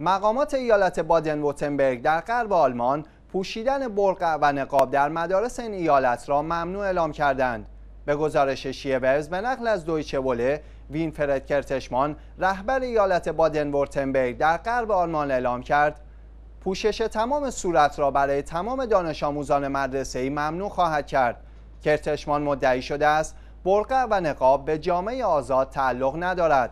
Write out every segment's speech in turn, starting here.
مقامات ایالت بادن ووتنبرگ در غرب آلمان پوشیدن برقع و نقاب در مدارس این ایالت را ممنوع اعلام کردند به گزارش ورز به نقل از دویچه وله وینفرد کرتشمان رهبر ایالت بادن وتنبرگ در غرب آلمان اعلام کرد پوشش تمام صورت را برای تمام دانش آموزان مدرسه ای ممنوع خواهد کرد کرتشمان مدعی شده است برقع و نقاب به جامعه آزاد تعلق ندارد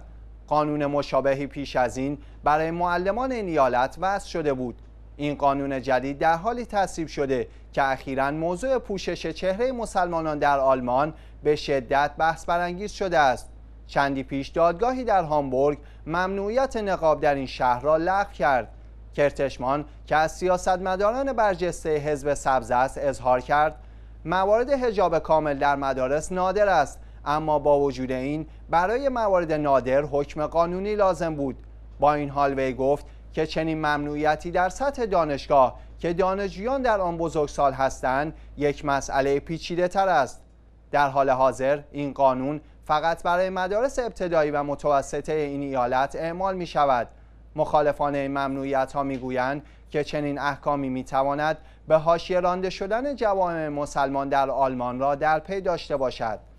قانون مشابهی پیش از این برای معلمان نیالت وضع شده بود این قانون جدید در حالی تصویب شده که اخیرا موضوع پوشش چهره مسلمانان در آلمان به شدت بحث برانگیز شده است چندی پیش دادگاهی در هامبورگ ممنوعیت نقاب در این شهر را لغو کرد کرتشمان که از سیاستمداران برجسته حزب سبز است اظهار کرد موارد حجاب کامل در مدارس نادر است اما با وجود این برای موارد نادر حکم قانونی لازم بود با این حال وی گفت که چنین ممنوعیتی در سطح دانشگاه که دانشجویان در آن بزرگسال هستند یک مسئله پیچیده تر است در حال حاضر این قانون فقط برای مدارس ابتدایی و متوسطه این ایالت اعمال می شود مخالفان این ممنوعیت ها می گویند که چنین احکامی می تواند به حاشیه رانده شدن جوامع مسلمان در آلمان را در پی داشته باشد